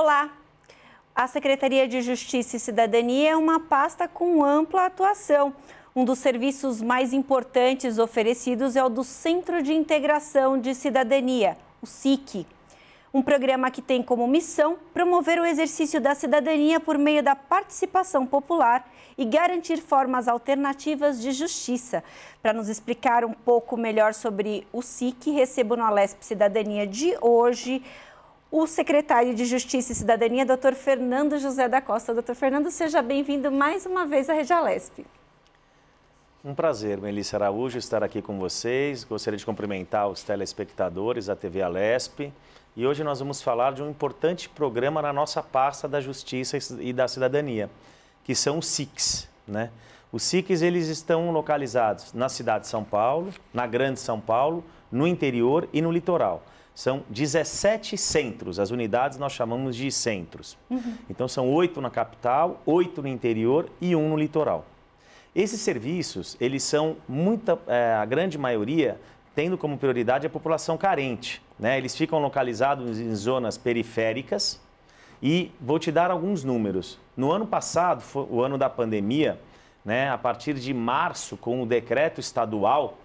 Olá! A Secretaria de Justiça e Cidadania é uma pasta com ampla atuação. Um dos serviços mais importantes oferecidos é o do Centro de Integração de Cidadania, o SIC. Um programa que tem como missão promover o exercício da cidadania por meio da participação popular e garantir formas alternativas de justiça. Para nos explicar um pouco melhor sobre o SIC, recebo no Alesp Cidadania de hoje o secretário de Justiça e Cidadania, doutor Fernando José da Costa. Doutor Fernando, seja bem-vindo mais uma vez à Alesp. Um prazer, Melissa Araújo, estar aqui com vocês. Gostaria de cumprimentar os telespectadores da TV Alesp. E hoje nós vamos falar de um importante programa na nossa pasta da Justiça e da Cidadania, que são os SICs. Né? Os SICs eles estão localizados na cidade de São Paulo, na Grande São Paulo, no interior e no litoral são 17 centros. As unidades nós chamamos de centros. Uhum. Então são oito na capital, oito no interior e um no litoral. Esses serviços, eles são muita, é, a grande maioria tendo como prioridade a população carente. Né? Eles ficam localizados em zonas periféricas e vou te dar alguns números. No ano passado, o ano da pandemia, né, a partir de março, com o decreto estadual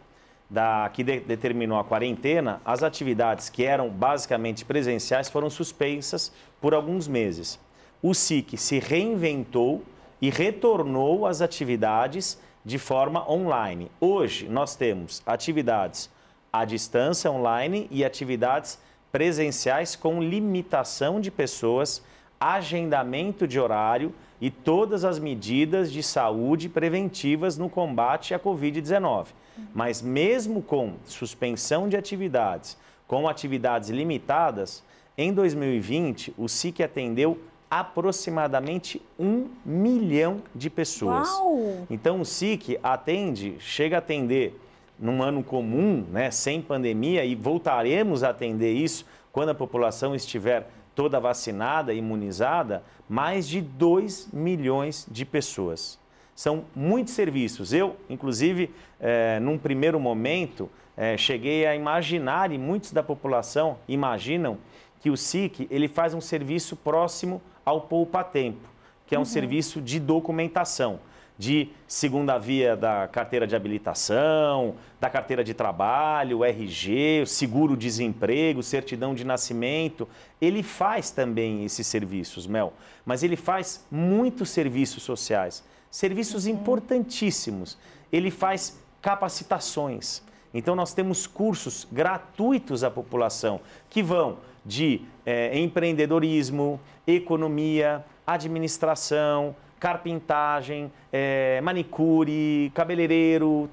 da, que de, determinou a quarentena, as atividades que eram basicamente presenciais foram suspensas por alguns meses. O SIC se reinventou e retornou às atividades de forma online. Hoje, nós temos atividades à distância online e atividades presenciais com limitação de pessoas, agendamento de horário e todas as medidas de saúde preventivas no combate à Covid-19. Mas mesmo com suspensão de atividades, com atividades limitadas, em 2020 o SIC atendeu aproximadamente um milhão de pessoas. Uau. Então o SIC atende, chega a atender num ano comum, né, sem pandemia, e voltaremos a atender isso quando a população estiver toda vacinada, imunizada, mais de 2 milhões de pessoas. São muitos serviços. Eu, inclusive, é, num primeiro momento, é, cheguei a imaginar, e muitos da população imaginam, que o SIC ele faz um serviço próximo ao Poupa Tempo, que é um uhum. serviço de documentação de segunda via da carteira de habilitação, da carteira de trabalho, RG, seguro-desemprego, certidão de nascimento. Ele faz também esses serviços, Mel, mas ele faz muitos serviços sociais serviços uhum. importantíssimos. Ele faz capacitações. Então, nós temos cursos gratuitos à população que vão de é, empreendedorismo, economia, administração, carpintagem, é, manicure, cabeleireiro,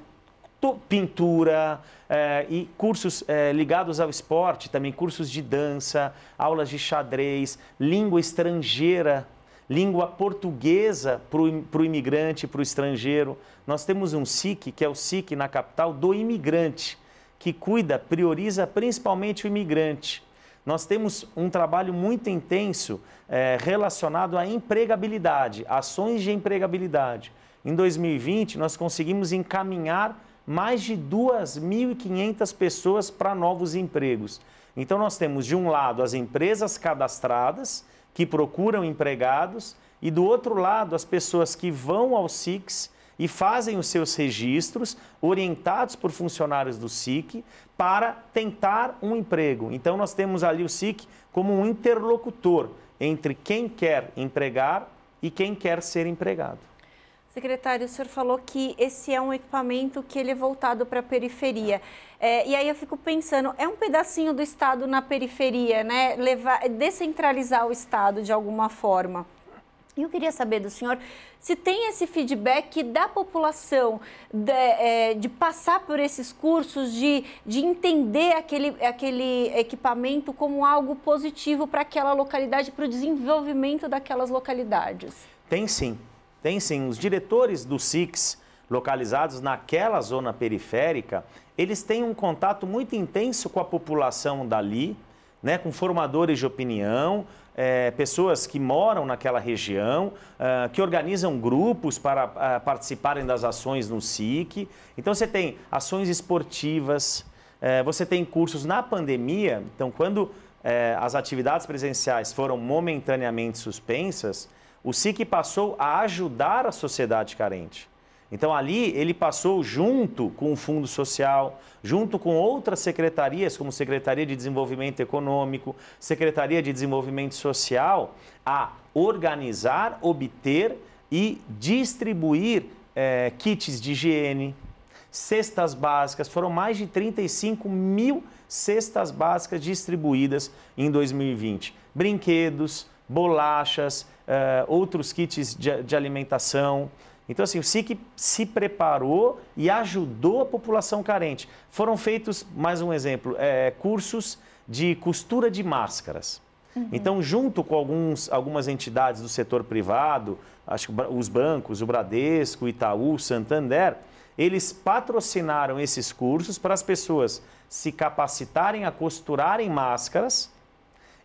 pintura eh, e cursos ligados ao esporte, também cursos de dança, aulas de xadrez, língua estrangeira língua portuguesa para o imigrante, para o estrangeiro. Nós temos um SIC, que é o SIC na capital do imigrante, que cuida, prioriza principalmente o imigrante. Nós temos um trabalho muito intenso é, relacionado à empregabilidade, ações de empregabilidade. Em 2020, nós conseguimos encaminhar mais de 2.500 pessoas para novos empregos. Então, nós temos, de um lado, as empresas cadastradas, que procuram empregados, e do outro lado, as pessoas que vão ao SICS e fazem os seus registros, orientados por funcionários do SIC, para tentar um emprego. Então, nós temos ali o SIC como um interlocutor entre quem quer empregar e quem quer ser empregado. Secretário, o senhor falou que esse é um equipamento que ele é voltado para a periferia. É, e aí eu fico pensando, é um pedacinho do Estado na periferia, né? Levar, descentralizar o Estado de alguma forma. E eu queria saber do senhor se tem esse feedback da população de, é, de, passar por esses cursos, de, de entender aquele, aquele equipamento como algo positivo para aquela localidade, para o desenvolvimento daquelas localidades. Tem sim. Tem sim, os diretores do SICS localizados naquela zona periférica, eles têm um contato muito intenso com a população dali, né, com formadores de opinião, é, pessoas que moram naquela região, é, que organizam grupos para é, participarem das ações no SIC. Então, você tem ações esportivas, eh, você tem cursos na pandemia. Então, quando eh, as atividades presenciais foram momentaneamente suspensas, o SIC passou a ajudar a sociedade carente. Então ali ele passou junto com o Fundo Social, junto com outras secretarias, como Secretaria de Desenvolvimento Econômico, Secretaria de Desenvolvimento Social, a organizar, obter e distribuir é, kits de higiene, cestas básicas. Foram mais de 35 mil cestas básicas distribuídas em 2020. Brinquedos, bolachas, uh, outros kits de, de alimentação. Então, assim, o SIC se preparou e ajudou a população carente. Foram feitos, mais um exemplo, é, cursos de costura de máscaras. Uhum. Então, junto com alguns, algumas entidades do setor privado, acho que os bancos, o Bradesco, Itaú, Santander, eles patrocinaram esses cursos para as pessoas se capacitarem a costurarem máscaras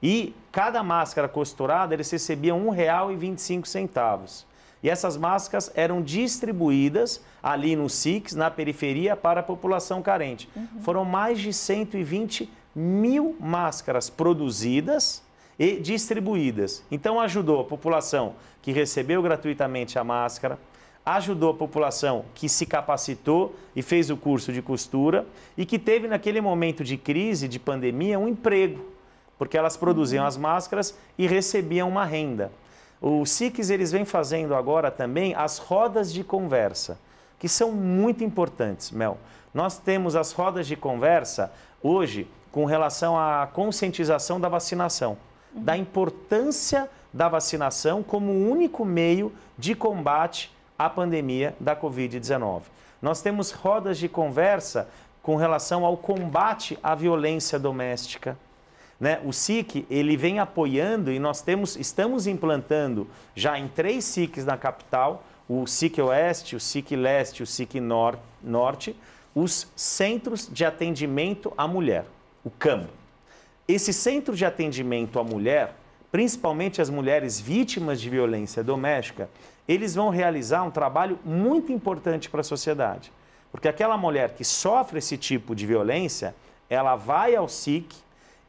e cada máscara costurada, eles recebiam R$ 1,25. E essas máscaras eram distribuídas ali no SICS, na periferia, para a população carente. Uhum. Foram mais de 120 mil máscaras produzidas e distribuídas. Então, ajudou a população que recebeu gratuitamente a máscara, ajudou a população que se capacitou e fez o curso de costura e que teve, naquele momento de crise, de pandemia, um emprego porque elas produziam uhum. as máscaras e recebiam uma renda. Os SICs eles vêm fazendo agora também as rodas de conversa, que são muito importantes, Mel. Nós temos as rodas de conversa hoje com relação à conscientização da vacinação, uhum. da importância da vacinação como o único meio de combate à pandemia da Covid-19. Nós temos rodas de conversa com relação ao combate à violência doméstica, né? O SIC ele vem apoiando e nós temos, estamos implantando já em três SICs na capital, o SIC Oeste, o SIC Leste, o SIC nor Norte, os Centros de Atendimento à Mulher, o CAM. Esse Centro de Atendimento à Mulher, principalmente as mulheres vítimas de violência doméstica, eles vão realizar um trabalho muito importante para a sociedade. Porque aquela mulher que sofre esse tipo de violência, ela vai ao SIC,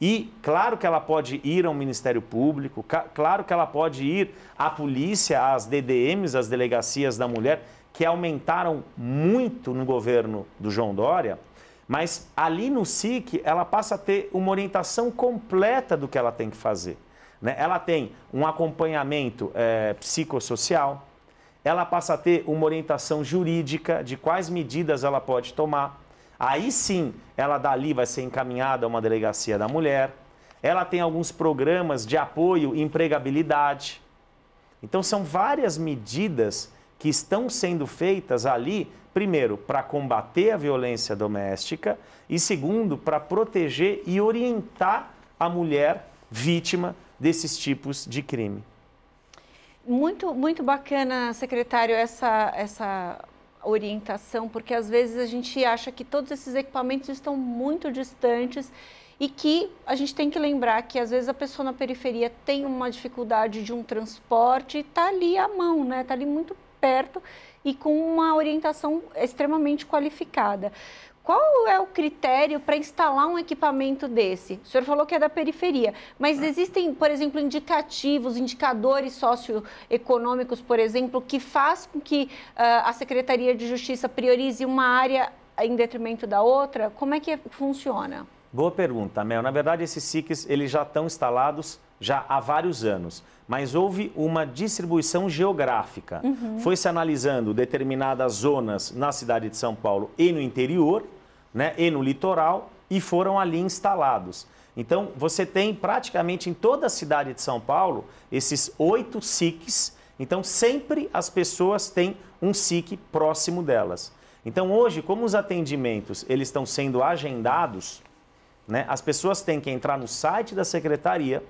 e claro que ela pode ir ao Ministério Público, claro que ela pode ir à polícia, às DDMs, às delegacias da mulher, que aumentaram muito no governo do João Dória, mas ali no SIC ela passa a ter uma orientação completa do que ela tem que fazer. Né? Ela tem um acompanhamento é, psicossocial, ela passa a ter uma orientação jurídica de quais medidas ela pode tomar Aí sim, ela dali vai ser encaminhada a uma delegacia da mulher. Ela tem alguns programas de apoio e empregabilidade. Então são várias medidas que estão sendo feitas ali, primeiro, para combater a violência doméstica e segundo, para proteger e orientar a mulher vítima desses tipos de crime. Muito, muito bacana, secretário, essa, essa orientação, porque às vezes a gente acha que todos esses equipamentos estão muito distantes e que a gente tem que lembrar que às vezes a pessoa na periferia tem uma dificuldade de um transporte, está ali à mão, né? Está ali muito perto e com uma orientação extremamente qualificada. Qual é o critério para instalar um equipamento desse? O senhor falou que é da periferia, mas existem, por exemplo, indicativos, indicadores socioeconômicos, por exemplo, que faz com que uh, a Secretaria de Justiça priorize uma área em detrimento da outra? Como é que funciona? Boa pergunta, Mel. Na verdade, esses SICs eles já estão instalados já há vários anos, mas houve uma distribuição geográfica. Uhum. Foi se analisando determinadas zonas na cidade de São Paulo e no interior, né, e no litoral e foram ali instalados. Então, você tem praticamente em toda a cidade de São Paulo esses oito SICs. Então, sempre as pessoas têm um SIC próximo delas. Então, hoje, como os atendimentos eles estão sendo agendados, né, as pessoas têm que entrar no site da secretaria,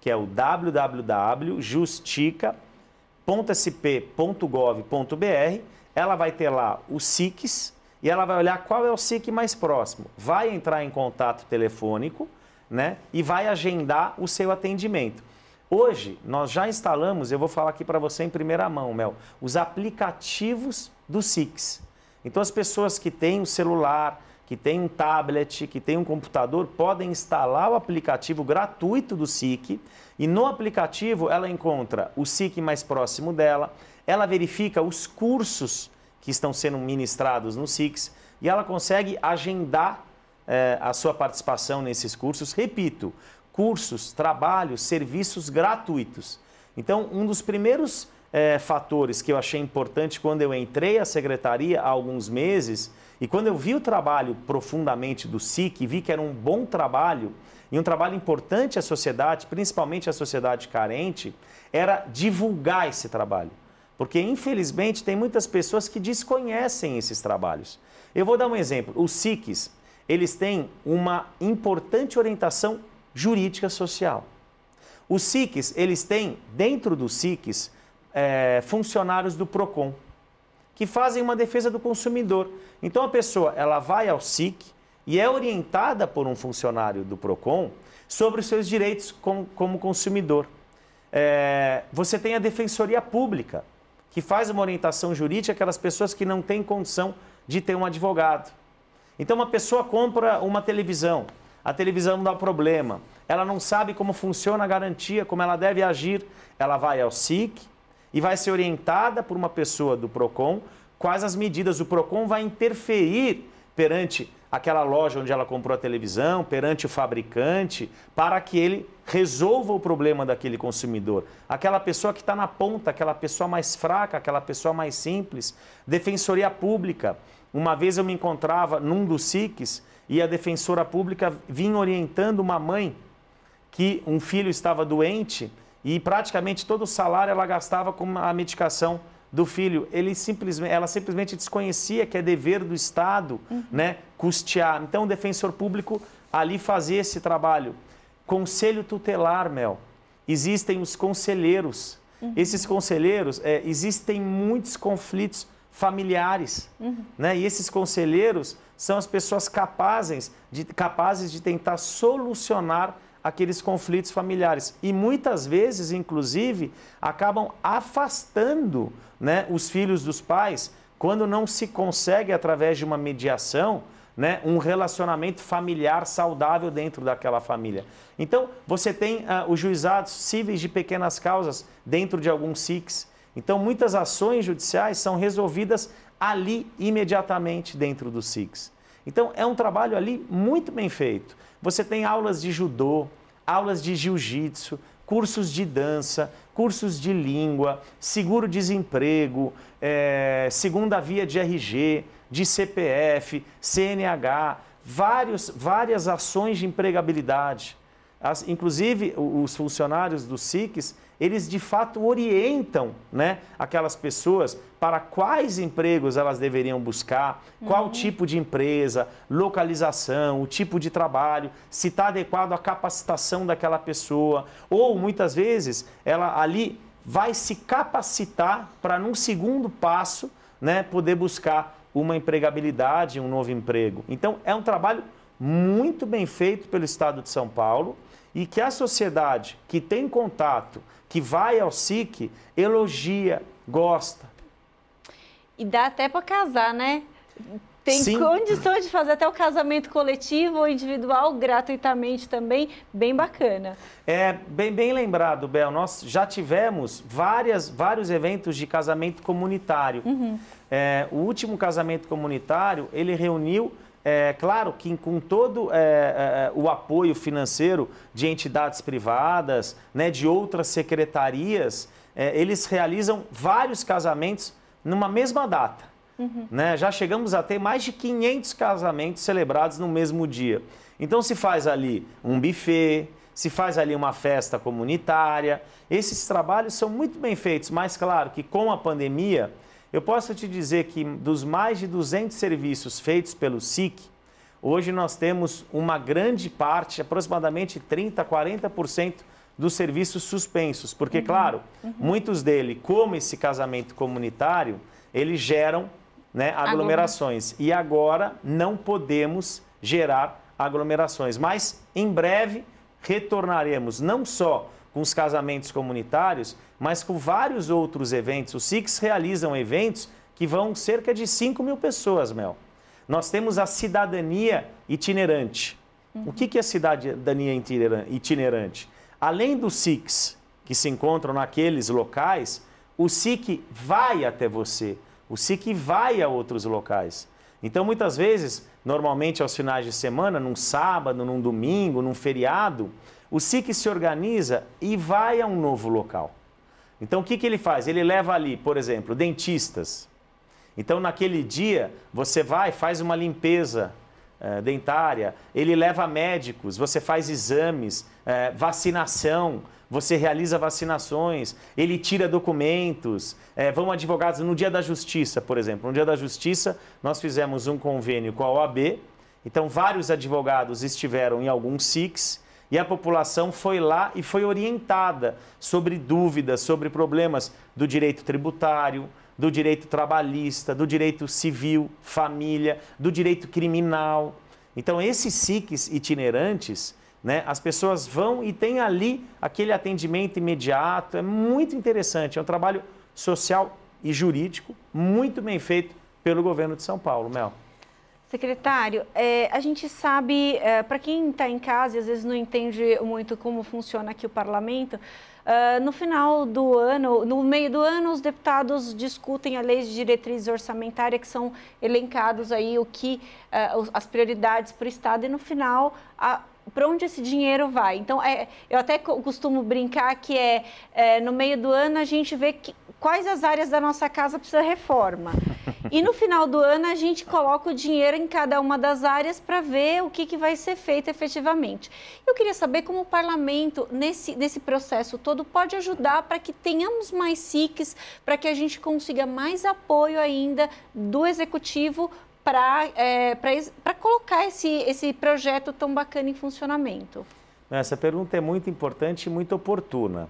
que é o www.justica.sp.gov.br. Ela vai ter lá os SICs, e ela vai olhar qual é o SIC mais próximo. Vai entrar em contato telefônico né, e vai agendar o seu atendimento. Hoje, nós já instalamos, eu vou falar aqui para você em primeira mão, Mel, os aplicativos do SICs. Então, as pessoas que têm um celular, que têm um tablet, que têm um computador, podem instalar o aplicativo gratuito do SIC e no aplicativo ela encontra o SIC mais próximo dela, ela verifica os cursos que estão sendo ministrados no SIX e ela consegue agendar eh, a sua participação nesses cursos. Repito, cursos, trabalhos, serviços gratuitos. Então, um dos primeiros eh, fatores que eu achei importante quando eu entrei à secretaria há alguns meses e quando eu vi o trabalho profundamente do SIC e vi que era um bom trabalho e um trabalho importante à sociedade, principalmente à sociedade carente, era divulgar esse trabalho. Porque, infelizmente, tem muitas pessoas que desconhecem esses trabalhos. Eu vou dar um exemplo. Os SICs, eles têm uma importante orientação jurídica social. Os SICs, eles têm, dentro dos SICs, é, funcionários do PROCON, que fazem uma defesa do consumidor. Então, a pessoa ela vai ao SIC e é orientada por um funcionário do PROCON sobre os seus direitos com, como consumidor. É, você tem a Defensoria Pública, que faz uma orientação jurídica aquelas pessoas que não têm condição de ter um advogado. Então, uma pessoa compra uma televisão, a televisão dá problema, ela não sabe como funciona a garantia, como ela deve agir, ela vai ao SIC e vai ser orientada por uma pessoa do PROCON quais as medidas o PROCON vai interferir perante aquela loja onde ela comprou a televisão, perante o fabricante, para que ele resolva o problema daquele consumidor. Aquela pessoa que está na ponta, aquela pessoa mais fraca, aquela pessoa mais simples. Defensoria Pública. Uma vez eu me encontrava num dos SICs e a defensora pública vinha orientando uma mãe que um filho estava doente e praticamente todo o salário ela gastava com a medicação do filho, ele simplesmente, ela simplesmente desconhecia que é dever do Estado uhum. né, custear. Então, o defensor público ali fazia esse trabalho. Conselho tutelar, Mel. Existem os conselheiros. Uhum. Esses conselheiros, é, existem muitos conflitos familiares. Uhum. Né? E esses conselheiros são as pessoas capazes de, capazes de tentar solucionar aqueles conflitos familiares. E muitas vezes, inclusive, acabam afastando né, os filhos dos pais quando não se consegue, através de uma mediação, né, um relacionamento familiar saudável dentro daquela família. Então, você tem uh, os juizados cíveis de pequenas causas dentro de alguns SICs. Então, muitas ações judiciais são resolvidas ali imediatamente dentro dos SICs. Então é um trabalho ali muito bem feito. Você tem aulas de judô, aulas de jiu-jitsu, cursos de dança, cursos de língua, seguro-desemprego, é, segunda via de RG, de CPF, CNH, vários, várias ações de empregabilidade. As, inclusive, os funcionários do SICS eles de fato orientam né, aquelas pessoas para quais empregos elas deveriam buscar, qual uhum. tipo de empresa, localização, o tipo de trabalho, se está adequado à capacitação daquela pessoa. Ou muitas vezes ela ali vai se capacitar para, num segundo passo, né, poder buscar uma empregabilidade, um novo emprego. Então, é um trabalho muito bem feito pelo Estado de São Paulo e que a sociedade que tem contato que vai ao SIC elogia, gosta. E dá até para casar, né? Tem Sim. condições de fazer até o casamento coletivo ou individual gratuitamente também, bem bacana. É, bem, bem lembrado, Bel, nós já tivemos várias, vários eventos de casamento comunitário. Uhum. É, o último casamento comunitário, ele reuniu é claro que com todo é, é, o apoio financeiro de entidades privadas, né, de outras secretarias, é, eles realizam vários casamentos numa mesma data. Uhum. Né? Já chegamos a ter mais de 500 casamentos celebrados no mesmo dia. Então se faz ali um buffet, se faz ali uma festa comunitária. Esses trabalhos são muito bem feitos, mas claro que com a pandemia eu posso te dizer que dos mais de 200 serviços feitos pelo SIC, hoje nós temos uma grande parte, aproximadamente 30%, 40% dos serviços suspensos. Porque, uhum. claro, uhum. muitos dele, como esse casamento comunitário, eles geram né, aglomerações. Agora. E agora não podemos gerar aglomerações. Mas, em breve, retornaremos não só com os casamentos comunitários, mas com vários outros eventos. Os SICs realizam eventos que vão cerca de 5 mil pessoas, Mel. Nós temos a cidadania itinerante. Uhum. O que é cidadania itinerante? Além dos SICs que se encontram naqueles locais, o SIC vai até você, o SIC vai a outros locais. Então, muitas vezes, normalmente aos finais de semana, num sábado, num domingo, num feriado, o SIC se organiza e vai a um novo local. Então, o que, que ele faz? Ele leva ali, por exemplo, dentistas. Então, naquele dia, você vai, faz uma limpeza é, dentária, ele leva médicos, você faz exames, é, vacinação, você realiza vacinações, ele tira documentos, é, vão advogados. No dia da justiça, por exemplo, no dia da justiça, nós fizemos um convênio com a OAB, então vários advogados estiveram em algum SICS, e a população foi lá e foi orientada sobre dúvidas, sobre problemas do direito tributário, do direito trabalhista, do direito civil, família, do direito criminal. Então, esses SICs itinerantes, né, as pessoas vão e tem ali aquele atendimento imediato. É muito interessante, é um trabalho social e jurídico muito bem feito pelo governo de São Paulo, Mel. Secretário, é, a gente sabe, é, para quem está em casa e às vezes não entende muito como funciona aqui o parlamento, Uh, no final do ano, no meio do ano, os deputados discutem a lei de diretrizes orçamentárias que são elencados aí o que uh, as prioridades para o Estado e no final para onde esse dinheiro vai. Então, é, eu até costumo brincar que é, é, no meio do ano a gente vê que, quais as áreas da nossa casa precisa reforma. E no final do ano a gente coloca o dinheiro em cada uma das áreas para ver o que, que vai ser feito efetivamente. Eu queria saber como o parlamento, nesse, nesse processo todo, pode ajudar para que tenhamos mais SICs, para que a gente consiga mais apoio ainda do executivo para é, colocar esse, esse projeto tão bacana em funcionamento. Essa pergunta é muito importante e muito oportuna.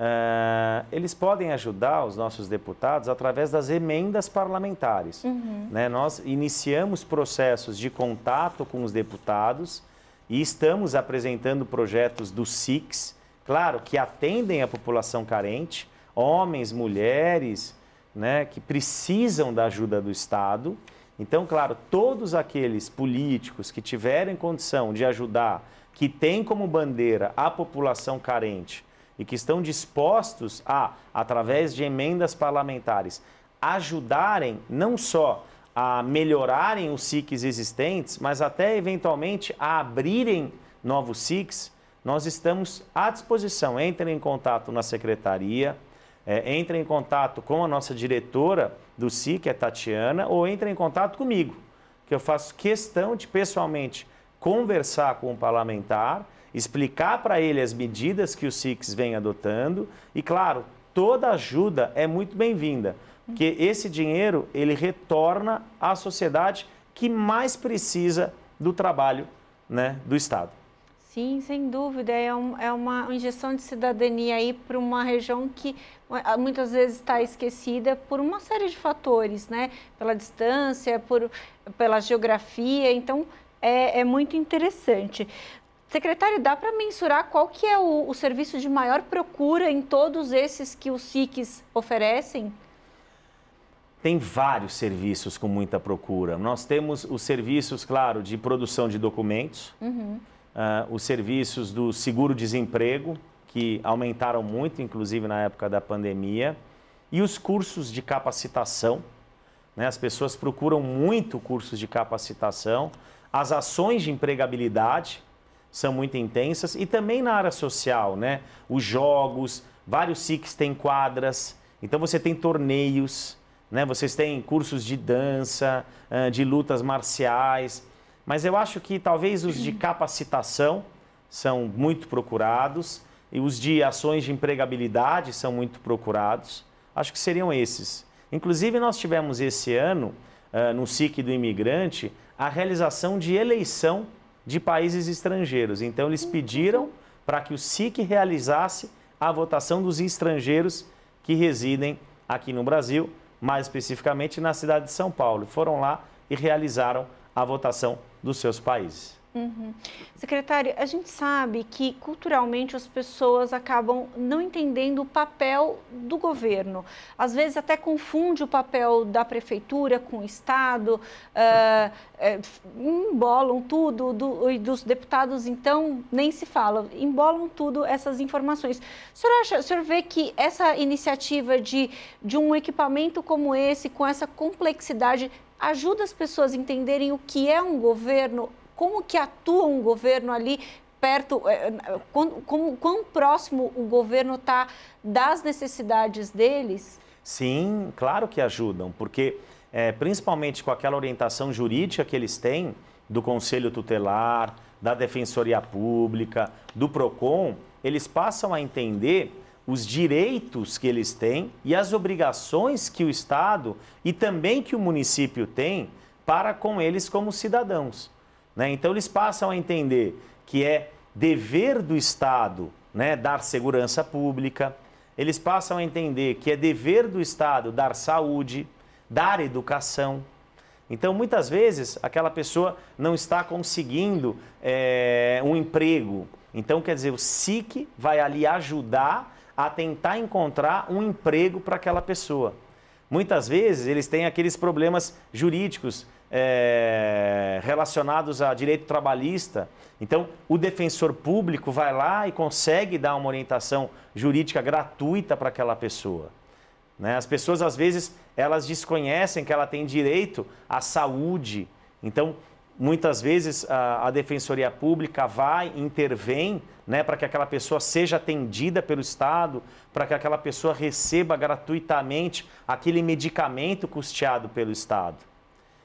Ah, eles podem ajudar os nossos deputados através das emendas parlamentares. Uhum. Né? Nós iniciamos processos de contato com os deputados e estamos apresentando projetos do SICS, claro, que atendem a população carente, homens, mulheres, né, que precisam da ajuda do Estado. Então, claro, todos aqueles políticos que tiverem condição de ajudar, que têm como bandeira a população carente e que estão dispostos a, através de emendas parlamentares, ajudarem não só a melhorarem os SICs existentes, mas até eventualmente a abrirem novos SICs, nós estamos à disposição. Entrem em contato na secretaria, é, entrem em contato com a nossa diretora do SIC, a é Tatiana, ou entrem em contato comigo, que eu faço questão de pessoalmente conversar com o parlamentar explicar para ele as medidas que o SICS vem adotando e, claro, toda ajuda é muito bem-vinda, porque esse dinheiro ele retorna à sociedade que mais precisa do trabalho né, do Estado. Sim, sem dúvida. É, um, é uma injeção de cidadania aí para uma região que ah, muitas vezes está esquecida por uma série de fatores, né? Pela distância, por, pela geografia. Então, é, é muito interessante. Secretário, dá para mensurar qual que é o, o, serviço de maior procura em todos esses que os SICs oferecem? Tem vários serviços com muita procura. Nós temos os serviços, claro, de produção de documentos, uhum. uh, os serviços do seguro-desemprego, que aumentaram muito, inclusive na época da pandemia, e os cursos de capacitação. Né? As pessoas procuram muito cursos de capacitação, as ações de empregabilidade, são muito intensas e também na área social, né? Os jogos, vários SICs têm quadras, então você tem torneios, né? Vocês têm cursos de dança, de lutas marciais, mas eu acho que talvez os de capacitação são muito procurados e os de ações de empregabilidade são muito procurados. Acho que seriam esses. Inclusive nós tivemos esse ano no SIC do imigrante a realização de eleição de países estrangeiros. Então, eles pediram para que o SIC realizasse a votação dos estrangeiros que residem aqui no Brasil, mais especificamente na cidade de São Paulo. Foram lá e realizaram a votação dos seus países. Uhum. Secretária, a gente sabe que culturalmente as pessoas acabam não entendendo o papel do governo. Às vezes até confunde o papel da prefeitura com o Estado, uh, é, embolam tudo, do, e dos deputados, então, nem se fala, embolam tudo essas informações. O senhor, acha, o senhor vê que essa iniciativa de, de um equipamento como esse, com essa complexidade, ajuda as pessoas a entenderem o que é um governo como que atua um governo ali perto, como, eh, como quão próximo o governo está das necessidades deles? Sim, claro que ajudam, porque é, principalmente com aquela orientação jurídica que eles têm do Conselho Tutelar, da Defensoria Pública, do PROCON, eles passam a entender os direitos que eles têm e as obrigações que o Estado e também que o município tem para com eles como cidadãos. Né? Então, eles passam a entender que é dever do Estado né, dar segurança pública, eles passam a entender que é dever do Estado dar saúde, dar educação. Então, muitas vezes, aquela pessoa não está conseguindo é, um emprego. Então, quer dizer, o SIC vai ali ajudar a tentar encontrar um emprego para aquela pessoa. Muitas vezes, eles têm aqueles problemas jurídicos é, relacionados a direito trabalhista. Então, o defensor público vai lá e consegue dar uma orientação jurídica gratuita para aquela pessoa. Né? As pessoas, às vezes, elas desconhecem que ela tem direito à saúde. Então, muitas vezes, a, a Defensoria Pública vai, intervém né, para que aquela pessoa seja atendida pelo Estado, para que aquela pessoa receba gratuitamente aquele medicamento custeado pelo Estado.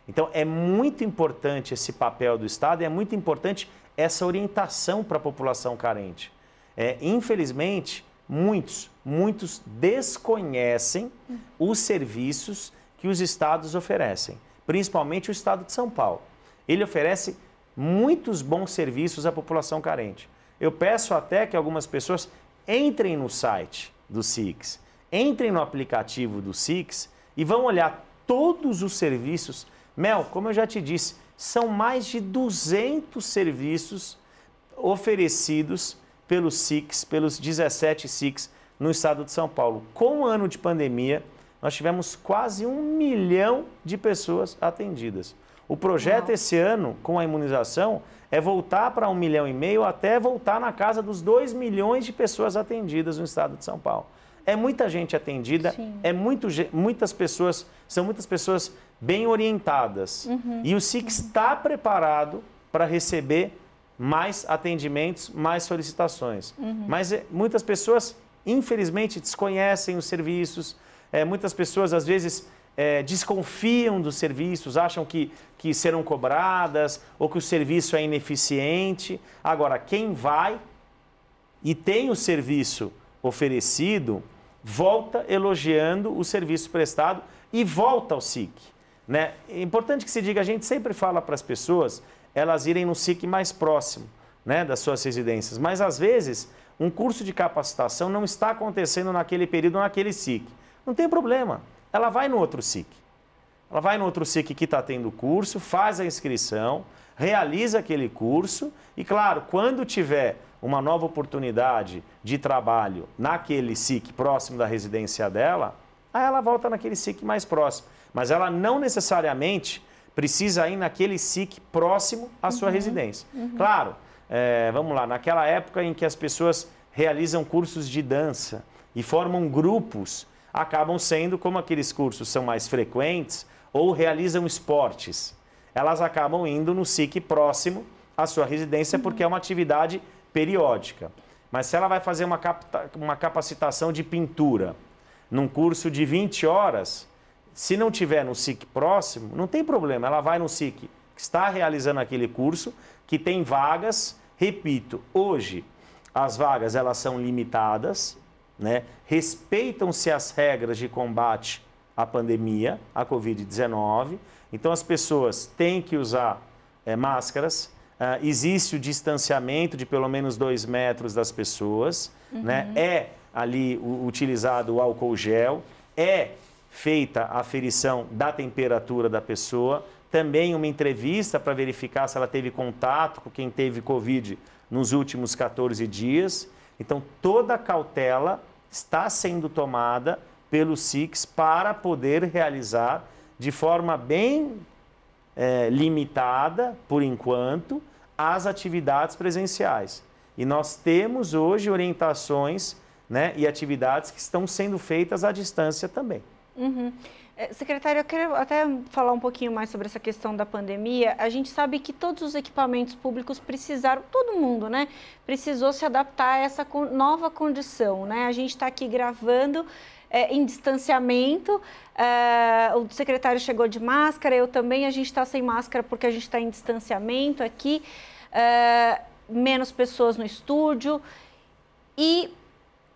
Então, é muito importante esse papel do Estado e é muito importante essa orientação para a população carente. É, infelizmente, muitos, muitos desconhecem os serviços que os estados oferecem, principalmente o estado de São Paulo. Ele oferece muitos bons serviços à população carente. Eu peço até que algumas pessoas entrem no site do SICS, entrem no aplicativo do SICS e vão olhar todos os serviços Mel, como eu já te disse, são mais de 200 serviços oferecidos pelos SICs, pelos 17 SICs no estado de São Paulo. Com o ano de pandemia, nós tivemos quase um milhão de pessoas atendidas. O projeto esse ano, com a imunização, é voltar para um milhão e meio até voltar na casa dos dois milhões de pessoas atendidas no estado de São Paulo é muita gente atendida, Sim. é muito, muitas pessoas, são muitas pessoas bem orientadas. Uhum. E o SIC uhum. está preparado para receber mais atendimentos, mais solicitações. Uhum. Mas é, muitas pessoas, infelizmente, desconhecem os serviços, é, muitas pessoas, às vezes, é, desconfiam dos serviços, acham que, que serão cobradas ou que o serviço é ineficiente. Agora, quem vai e tem o serviço oferecido, volta elogiando o serviço prestado e volta ao SIC. Né? É importante que se diga, a gente sempre fala para as pessoas elas irem no SIC mais próximo né, das suas residências, mas às vezes um curso de capacitação não está acontecendo naquele período, naquele SIC. Não tem problema, ela vai no outro SIC. Ela vai no outro SIC que está tendo curso, faz a inscrição, realiza aquele curso e, claro, quando tiver uma nova oportunidade de trabalho naquele SIC próximo da residência dela, aí ela volta naquele SIC mais próximo. Mas ela não necessariamente precisa ir naquele SIC próximo à sua uhum, residência. Uhum. Claro, é, vamos lá, naquela época em que as pessoas realizam cursos de dança e formam grupos, acabam sendo, como aqueles cursos são mais frequentes, ou realizam esportes. Elas acabam indo no SIC próximo à sua residência, uhum. porque é uma uhum. atividade periódica. Mas se ela vai fazer uma, capta, uma capacitação de pintura num curso de 20 horas, se não tiver no SIC próximo, não tem problema, ela vai no SIC que está realizando aquele curso, que tem vagas, repito, hoje as vagas elas são limitadas, né? respeitam-se as regras de combate à pandemia, à Covid-19, então as pessoas têm que usar é, máscaras, Uh, existe o distanciamento de pelo menos dois metros das pessoas, né? uhum. né? é ali o, utilizado o álcool gel, é feita a aferição da temperatura da pessoa, também uma entrevista para verificar se ela teve contato com quem teve Covid nos últimos 14 dias. Então, toda a cautela está sendo tomada pelo SIX para poder realizar de forma bem é, limitada, por enquanto, às atividades presenciais. E nós temos hoje orientações né, e atividades que estão sendo feitas à distância também. Uhum. É, secretário, eu quero até falar um pouquinho mais sobre essa questão da pandemia. A gente sabe que todos os equipamentos públicos precisaram, todo mundo, né? Precisou se adaptar a essa nova condição, né? A gente está aqui gravando é, em distanciamento. É, o secretário chegou de máscara, eu também. A gente está sem máscara porque a gente está em distanciamento aqui. É, menos pessoas no estúdio. E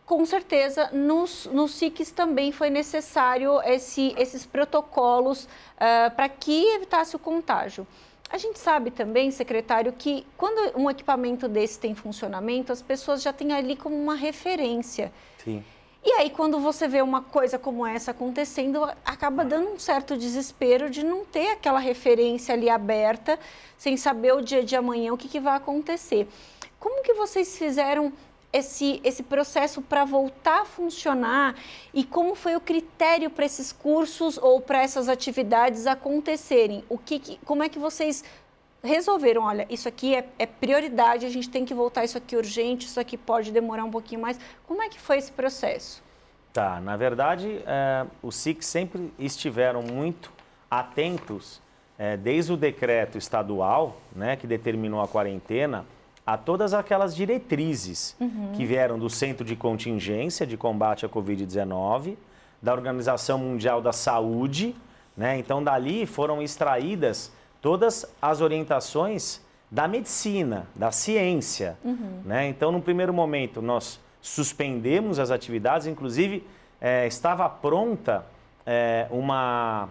com certeza nos, nos SICs também foi necessário esse, esses protocolos é, para que evitasse o contágio. A gente sabe também, secretário, que quando um equipamento desse tem funcionamento, as pessoas já têm ali como uma referência. Sim. E aí, quando você vê uma coisa como essa acontecendo, acaba dando um certo desespero de não ter aquela referência ali aberta, sem saber o dia de amanhã, o que, que vai acontecer. Como que vocês fizeram esse, esse processo para voltar a funcionar e como foi o critério para esses cursos ou para essas atividades acontecerem? O que, que, como é que vocês resolveram, olha, isso aqui é, é, prioridade, a gente tem que voltar isso aqui urgente, isso aqui pode demorar um pouquinho mais. Como é que foi esse processo? Tá, na verdade, é, os SIC sempre estiveram muito atentos, é, desde o decreto estadual, né, que determinou a quarentena, a todas aquelas diretrizes uhum. que vieram do Centro de Contingência de Combate à Covid-19, da Organização Mundial da Saúde, né? Então, dali foram extraídas todas as orientações da medicina, da ciência. Uhum. Né? Então, no primeiro momento, nós suspendemos as atividades, inclusive é, estava pronta é, uma,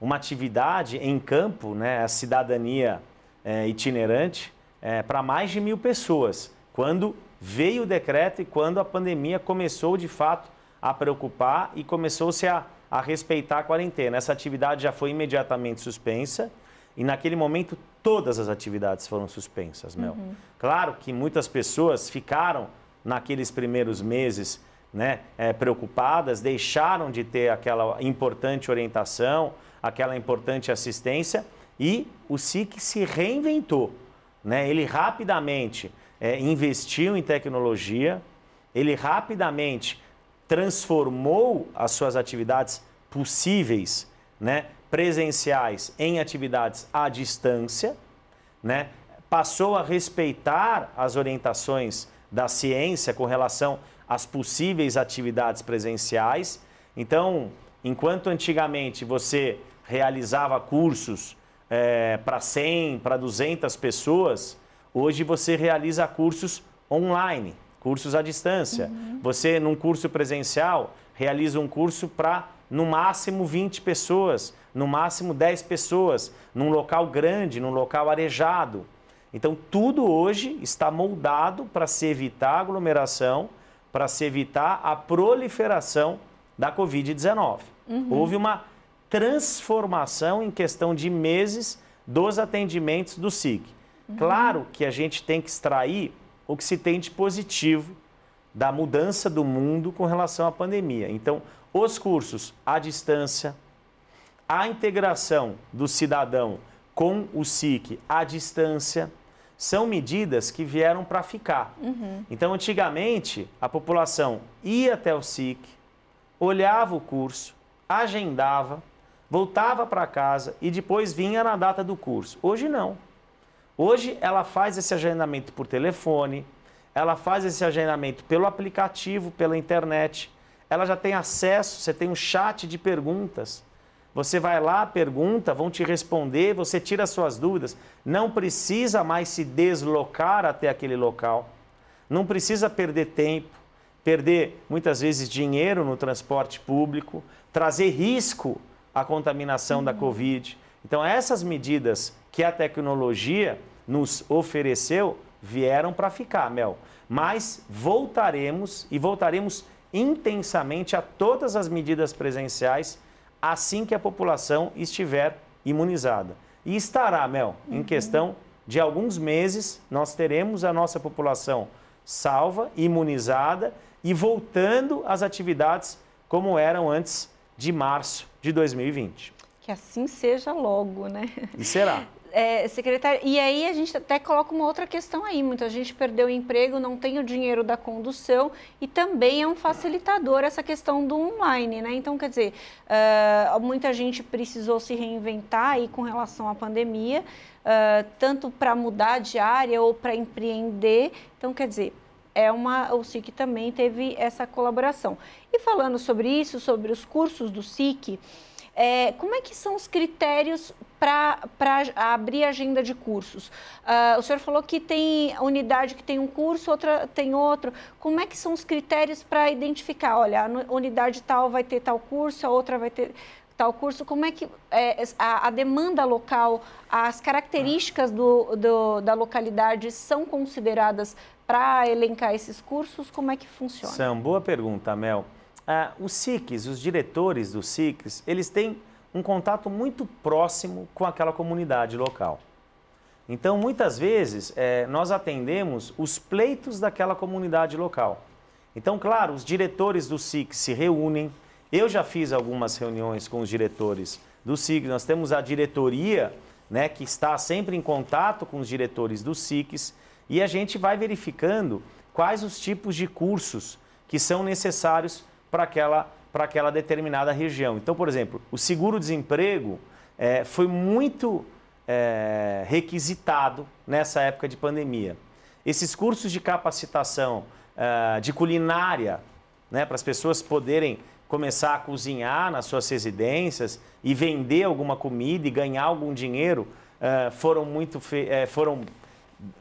uma atividade em campo, né, a cidadania é, itinerante, é, para mais de mil pessoas, quando veio o decreto e quando a pandemia começou de fato a preocupar e começou-se a, a respeitar a quarentena. Essa atividade já foi imediatamente suspensa. E naquele momento, todas as atividades foram suspensas, Mel. Uhum. Claro que muitas pessoas ficaram naqueles primeiros meses né, é, preocupadas, deixaram de ter aquela importante orientação, aquela importante assistência e o SIC se reinventou. Né? Ele rapidamente é, investiu em tecnologia, ele rapidamente transformou as suas atividades possíveis né, presenciais em atividades à distância, né? passou a respeitar as orientações da ciência com relação às possíveis atividades presenciais. Então, enquanto antigamente você realizava cursos é, para 100, para 200 pessoas, hoje você realiza cursos online, cursos à distância. Uhum. Você, num curso presencial, realiza um curso para, no máximo, 20 pessoas, no máximo 10 pessoas, num local grande, num local arejado. Então, tudo hoje está moldado para se evitar aglomeração, para se evitar a proliferação da Covid-19. Uhum. Houve uma transformação em questão de meses dos atendimentos do SIG. Uhum. Claro que a gente tem que extrair o que se tem de positivo da mudança do mundo com relação à pandemia. Então, os cursos à distância, a integração do cidadão com o SIC à distância são medidas que vieram para ficar. Uhum. Então, antigamente, a população ia até o SIC, olhava o curso, agendava, voltava para casa e depois vinha na data do curso. Hoje não. Hoje ela faz esse agendamento por telefone, ela faz esse agendamento pelo aplicativo, pela internet. Ela já tem acesso, você tem um chat de perguntas você vai lá, pergunta, vão te responder, você tira suas dúvidas. Não precisa mais se deslocar até aquele local. Não precisa perder tempo, perder muitas vezes dinheiro no transporte público, trazer risco à contaminação uhum. da Covid. Então, essas medidas que a tecnologia nos ofereceu vieram para ficar, Mel. Mas voltaremos e voltaremos intensamente a todas as medidas presenciais assim que a população estiver imunizada. E estará, Mel, em uhum. questão de alguns meses, nós teremos a nossa população salva, imunizada e voltando às atividades como eram antes de março de 2020. Que assim seja logo, né? E será. É, secretária, e aí a gente até coloca uma outra questão aí. Muita gente perdeu o emprego, não tem o dinheiro da condução e também é um facilitador essa questão do online, né? Então, quer dizer, uh, muita gente precisou se reinventar aí com relação à pandemia, uh, tanto para mudar de área ou para empreender. Então, quer dizer, é uma, o SIC também teve essa colaboração. E falando sobre isso, sobre os cursos do SIC, é, como é que são os critérios para abrir agenda de cursos? Uh, o senhor falou que tem unidade que tem um curso, outra tem outro. Como é que são os critérios para identificar? Olha, a unidade tal vai ter tal curso, a outra vai ter tal curso. Como é que é, a, a, demanda local, as características do, do, da localidade são consideradas para elencar esses cursos? Como é que funciona? São, boa pergunta, Mel ah, os SICs, os diretores dos SICs, eles têm um contato muito próximo com aquela comunidade local. Então, muitas vezes, eh, nós atendemos os pleitos daquela comunidade local. Então, claro, os diretores do SIC se reúnem. Eu já fiz algumas reuniões com os diretores do SIC. Nós temos a diretoria, né, que está sempre em contato com os diretores dos SICs. E a gente vai verificando quais os tipos de cursos que são necessários para aquela, para aquela determinada região. Então, por exemplo, o seguro-desemprego é, foi muito é, requisitado nessa época de pandemia. Esses cursos de capacitação é, de culinária, né, para as pessoas poderem começar a cozinhar nas suas residências e vender alguma comida e ganhar algum dinheiro, é, foram muito fe é, foram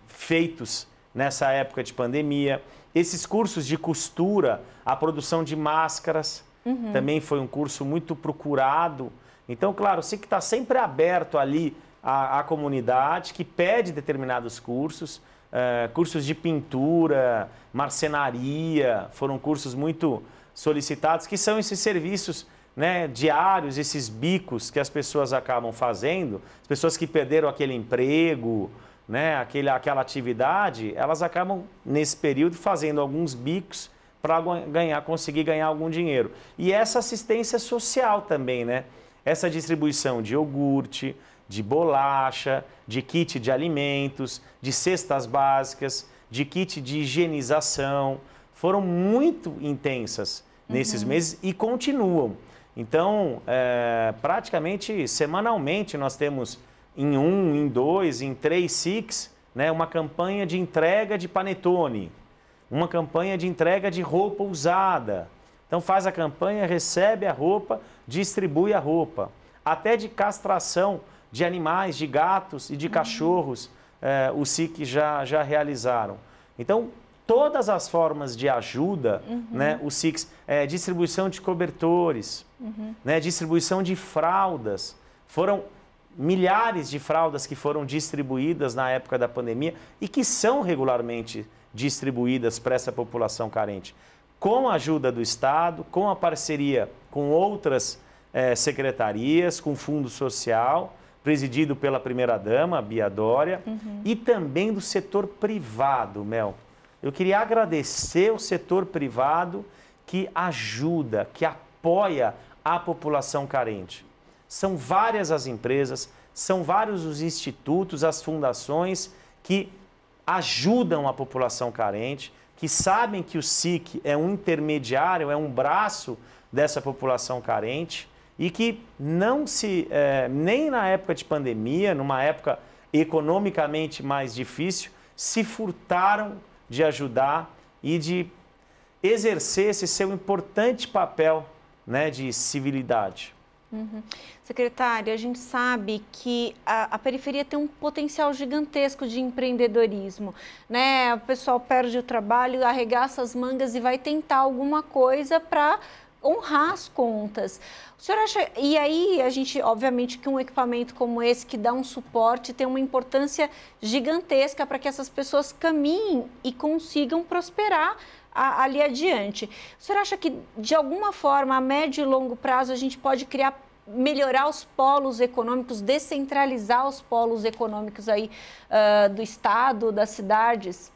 feitos nessa época de pandemia. Esses cursos de costura, a produção de máscaras, uhum. também foi um curso muito procurado. Então, claro, você que está sempre aberto ali à, à, comunidade, que pede determinados cursos, uh, cursos de pintura, marcenaria, foram cursos muito solicitados, que são esses serviços né, diários, esses bicos que as pessoas acabam fazendo, as pessoas que perderam aquele emprego, né, aquele, aquela atividade, elas acabam, nesse período, fazendo alguns bicos para ganhar, conseguir ganhar algum dinheiro. E essa assistência social também, né? Essa distribuição de iogurte, de bolacha, de kit de alimentos, de cestas básicas, de kit de higienização, foram muito intensas nesses uhum. meses e continuam. Então, é, praticamente semanalmente nós temos em um, em dois, em três six, né, uma campanha de entrega de panetone, uma campanha de entrega de roupa usada. Então faz a campanha, recebe a roupa, distribui a roupa. Até de castração de animais, de gatos e de uhum. cachorros, eh, o SIC já, já realizaram. Então, todas as formas de ajuda, uhum. né, o SICS, é, distribuição de cobertores, uhum. né, distribuição de fraldas, foram milhares de fraldas que foram distribuídas na época da pandemia e que são regularmente distribuídas para essa população carente. Com a ajuda do Estado, com a parceria com outras eh, secretarias, com o Fundo Social, presidido pela primeira-dama, Bia Dória, uhum. e também do setor privado, Mel. Eu queria agradecer o setor privado que ajuda, que apoia a população carente. São várias as empresas, são vários os institutos, as fundações que ajudam a população carente, que sabem que o SIC é um intermediário, é um braço dessa população carente e que não se, é, nem na época de pandemia, numa época economicamente mais difícil, se furtaram de ajudar e de exercer esse seu importante papel né, de civilidade. Uhum. Secretária, a gente sabe que a, a, periferia tem um potencial gigantesco de empreendedorismo, né? O pessoal perde o trabalho, arregaça as mangas e vai tentar alguma coisa para honrar as contas. O senhor acha, e aí a gente, obviamente, que um equipamento como esse, que dá um suporte, tem uma importância gigantesca para que essas pessoas caminhem e consigam prosperar a, ali adiante. O senhor acha que, de alguma forma, a médio e longo prazo, a gente pode criar melhorar os polos econômicos, descentralizar os polos econômicos aí uh, do estado, das cidades?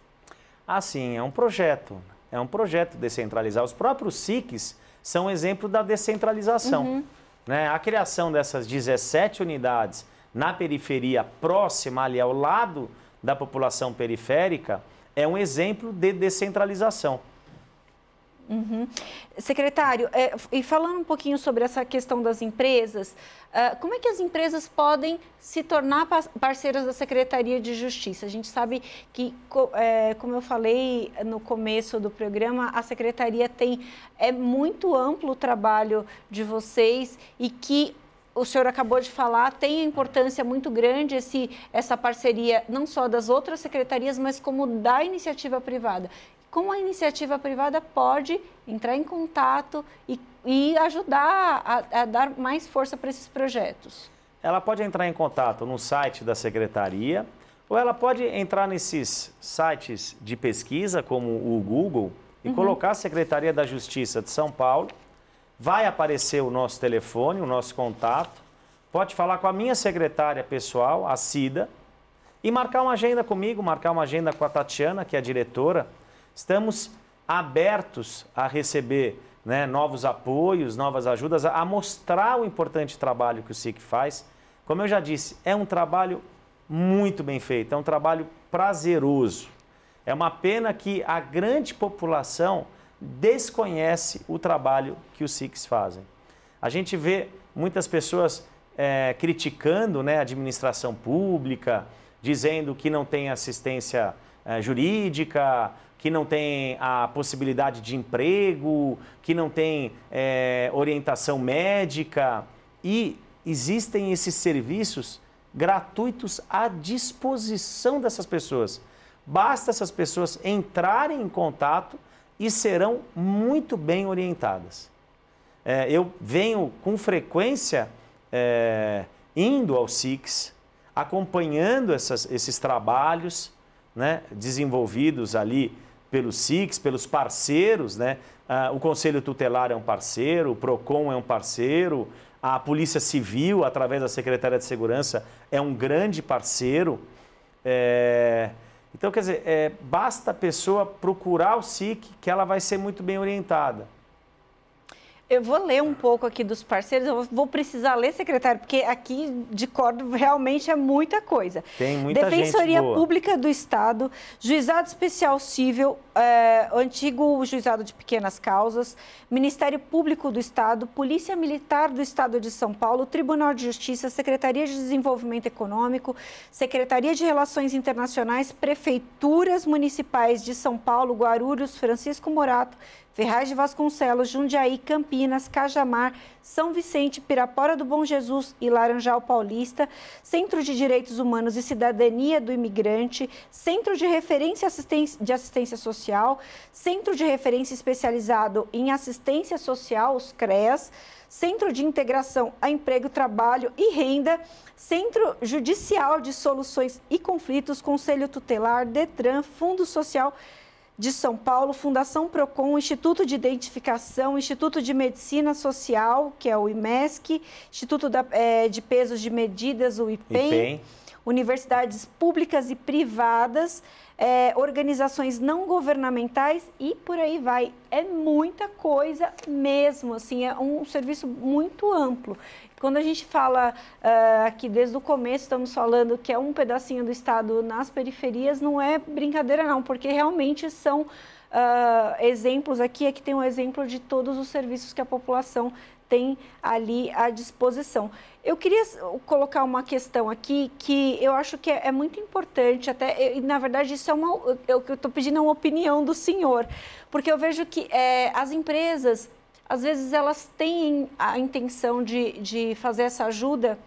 Ah, sim, é um projeto. É um projeto descentralizar. Os próprios SICs são exemplo da descentralização. Uhum. Né? A criação dessas 17 unidades na periferia, próxima ali ao lado da população periférica, é um exemplo de descentralização. Uhum. Secretário, é, e falando um pouquinho sobre essa questão das empresas, uh, como é que as empresas podem se tornar parceiras da Secretaria de Justiça? A gente sabe que, co, é, como eu falei no começo do programa, a Secretaria tem é muito amplo o trabalho de vocês e que o senhor acabou de falar, tem importância muito grande esse, essa parceria, não só das outras secretarias, mas como da iniciativa privada como a iniciativa privada pode entrar em contato e, e ajudar a, a dar mais força para esses projetos? Ela pode entrar em contato no site da secretaria ou ela pode entrar nesses sites de pesquisa, como o Google, e uhum. colocar a Secretaria da Justiça de São Paulo. Vai aparecer o nosso telefone, o nosso contato. Pode falar com a minha secretária pessoal, a Cida, e marcar uma agenda comigo, marcar uma agenda com a Tatiana, que é a diretora Estamos abertos a receber né, novos apoios, novas ajudas, a, mostrar o importante trabalho que o SIC faz. Como eu já disse, é um trabalho muito bem feito, é um trabalho prazeroso. É uma pena que a grande população desconhece o trabalho que os SICs fazem. A gente vê muitas pessoas é, criticando né, a administração pública, dizendo que não tem assistência é, jurídica, que não tem a possibilidade de emprego, que não tem é, orientação médica. E existem esses serviços gratuitos à disposição dessas pessoas. Basta essas pessoas entrarem em contato e serão muito bem orientadas. É, eu venho com frequência é, indo ao SICS, acompanhando essas, esses trabalhos né, desenvolvidos ali pelos SICs, pelos parceiros, né? Ah, o Conselho Tutelar é um parceiro, o PROCON é um parceiro, a Polícia Civil, através da Secretaria de Segurança, é um grande parceiro. É... Então, quer dizer, é, basta a pessoa procurar o SIC que ela vai ser muito bem orientada. Eu vou ler um pouco aqui dos parceiros, eu vou precisar ler, secretário, porque aqui de corda realmente é muita coisa. Tem muita Defensoria Pública do Estado, Juizado Especial Cível, é, antigo Juizado de Pequenas Causas, Ministério Público do Estado, Polícia Militar do Estado de São Paulo, Tribunal de Justiça, Secretaria de Desenvolvimento Econômico, Secretaria de Relações Internacionais, Prefeituras Municipais de São Paulo, Guarulhos, Francisco Morato, Ferraz de Vasconcelos, Jundiaí, Campinas, Cajamar, São Vicente, Pirapora do Bom Jesus e Laranjal Paulista, Centro de Direitos Humanos e Cidadania do Imigrante, Centro de Referência de Assistência Social, Centro de Referência Especializado em Assistência Social, os CREAS, Centro de Integração a Emprego, Trabalho e Renda, Centro Judicial de Soluções e Conflitos, Conselho Tutelar, Detran, Fundo Social de São Paulo, Fundação Procon, Instituto de Identificação, Instituto de Medicina Social, que é o IMESC, Instituto da, é, de Pesos de Medidas, o IPEM, IPEM. universidades públicas e privadas, é, organizações não governamentais e por aí vai. É muita coisa mesmo, assim, é um serviço muito amplo. Quando a gente fala uh, aqui desde o começo, estamos falando que é um pedacinho do Estado nas periferias, não é brincadeira não, porque realmente são... Uh, exemplos aqui é que tem um exemplo de todos os serviços que a população tem ali à disposição. Eu queria colocar uma questão aqui que eu acho que é, é muito importante, até eu, na verdade isso é uma, eu estou pedindo uma opinião do senhor, porque eu vejo que é, as empresas às vezes elas têm a intenção de, de fazer essa ajuda,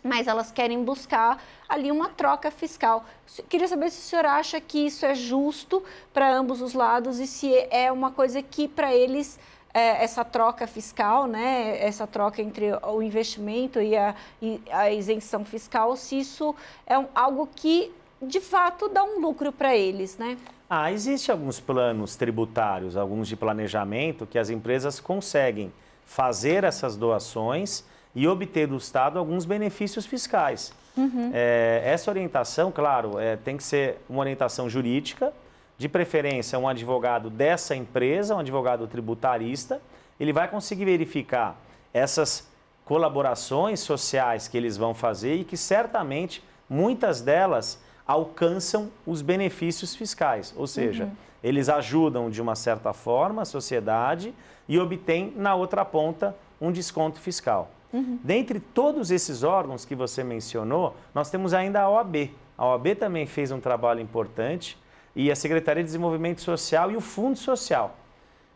mas elas querem buscar ali uma troca fiscal. Queria saber se o senhor acha que isso é justo para ambos os lados e se é uma coisa que para eles é, essa troca fiscal, né, essa troca entre o investimento e a, e a isenção fiscal, se isso é um, algo que de fato dá um lucro para eles, né? Ah, existe alguns planos tributários, alguns de planejamento que as empresas conseguem fazer essas doações e obter do Estado alguns benefícios fiscais. Uhum. É, essa orientação, claro, é, tem que ser uma orientação jurídica, de preferência um advogado dessa empresa, um advogado tributarista, ele vai conseguir verificar essas colaborações sociais que eles vão fazer e que certamente muitas delas alcançam os benefícios fiscais, ou seja, uhum. eles ajudam de uma certa forma a sociedade e obtêm na outra ponta um desconto fiscal. Uhum. Dentre todos esses órgãos que você mencionou, nós temos ainda a OAB. A OAB também fez um trabalho importante e a Secretaria de Desenvolvimento Social e o Fundo Social.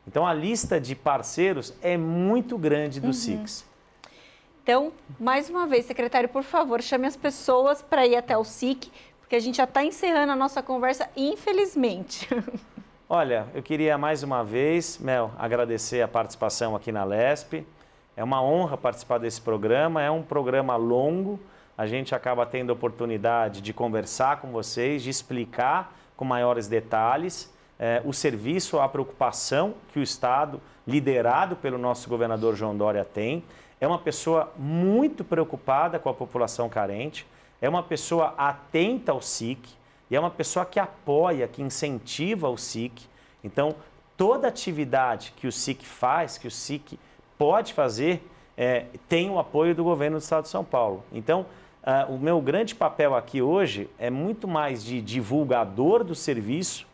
Então a lista de parceiros é muito grande do uhum. SIX. Então, mais uma vez, secretário, por favor, chame as pessoas para ir até o SIC, que a gente já está encerrando a nossa conversa, infelizmente. Olha, eu queria mais uma vez, Mel, agradecer a participação aqui na LESP. É uma honra participar desse programa, é um programa longo, a gente acaba tendo a oportunidade de conversar com vocês, de explicar com maiores detalhes eh, o serviço, a preocupação que o Estado, liderado pelo nosso governador João Dória, tem. É uma pessoa muito preocupada com a população carente é uma pessoa atenta ao SIC e é uma pessoa que apoia, que incentiva o SIC. Então, toda atividade que o SIC faz, que o SIC pode fazer, é, tem o apoio do governo do Estado de São Paulo. Então, uh, o meu grande papel aqui hoje é muito mais de divulgador do serviço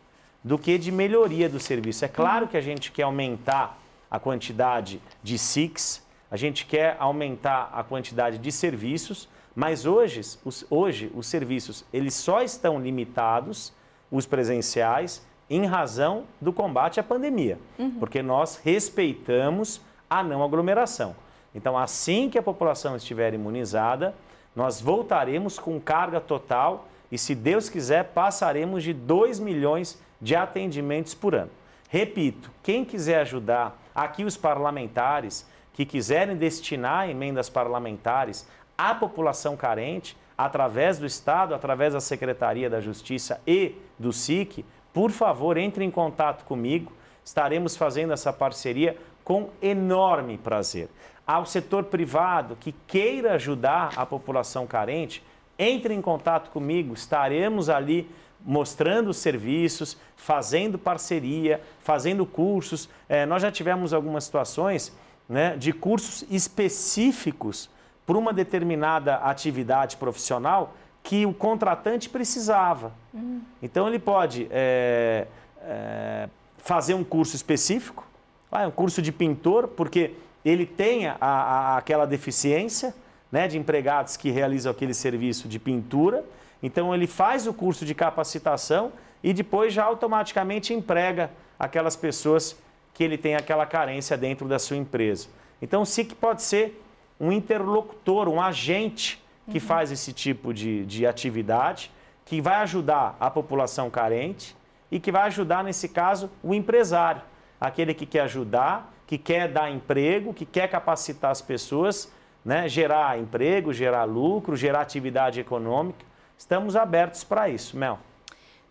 do que de melhoria do serviço. É claro que a gente quer aumentar a quantidade de SICs, a gente quer aumentar a quantidade de serviços, mas hoje os, hoje, os serviços eles só estão limitados, os presenciais, em razão do combate à pandemia, uhum. porque nós respeitamos a não aglomeração. Então, assim que a população estiver imunizada, nós voltaremos com carga total e, se Deus quiser, passaremos de 2 milhões de atendimentos por ano. Repito, quem quiser ajudar, aqui os parlamentares que quiserem destinar emendas parlamentares à população carente, através do Estado, através da Secretaria da Justiça e do SIC, por favor, entre em contato comigo. Estaremos fazendo essa parceria com enorme prazer. Ao setor privado que queira ajudar a população carente, entre em contato comigo, estaremos ali mostrando os serviços, fazendo parceria, fazendo cursos. É, nós já tivemos algumas situações né, de cursos específicos por uma determinada atividade profissional que o contratante precisava. Uhum. Então ele pode é, é, fazer um curso específico, ah, um curso de pintor, porque ele tem a, a, aquela deficiência né, de empregados que realizam aquele serviço de pintura. Então ele faz o curso de capacitação e depois já automaticamente emprega aquelas pessoas que ele tem aquela carência dentro da sua empresa. Então o SIC pode ser um interlocutor, um agente que uhum. faz esse tipo de, de atividade, que vai ajudar a população carente e que vai ajudar, nesse caso, o empresário, aquele que quer ajudar, que quer dar emprego, que quer capacitar as pessoas, né, gerar emprego, gerar lucro, gerar atividade econômica. Estamos abertos para isso, Mel.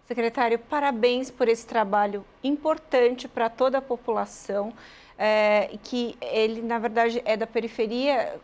Secretário, parabéns por esse trabalho importante para toda a população é, que ele, na verdade, é da periferia,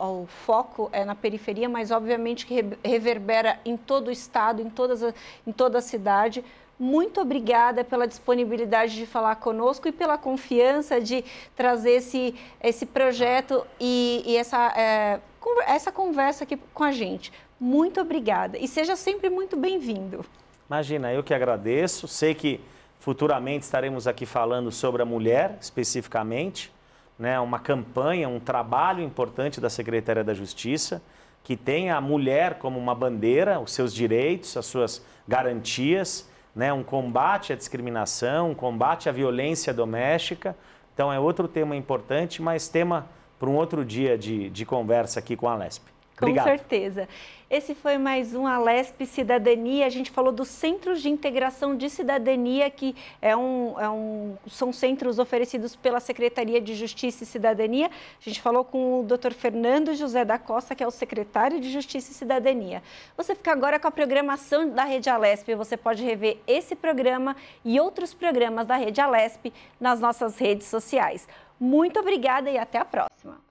o foco é na periferia, mas obviamente que reverbera em todo o estado, em, todas, em toda a cidade. Muito obrigada pela disponibilidade de falar conosco e pela confiança de trazer esse, esse projeto e, e essa, é, essa conversa aqui com a gente. Muito obrigada e seja sempre muito bem-vindo. Imagina, eu que agradeço. Sei que Futuramente estaremos aqui falando sobre a mulher, especificamente, né, uma campanha, um trabalho importante da Secretaria da Justiça, que tem a mulher como uma bandeira, os seus direitos, as suas garantias, né, um combate à discriminação, um combate à violência doméstica. Então é outro tema importante, mas tema para um outro dia de, de conversa aqui com a Lesp. Com Obrigado. certeza. Esse foi mais um Alesp Cidadania. A gente falou dos centros de integração de cidadania, que é um, é um, são centros oferecidos pela Secretaria de Justiça e Cidadania. A gente falou com o Dr. Fernando José da Costa, que é o secretário de Justiça e Cidadania. Você fica agora com a programação da Rede Alesp. Você pode rever esse programa e outros programas da Rede Alesp nas nossas redes sociais. Muito obrigada e até a próxima.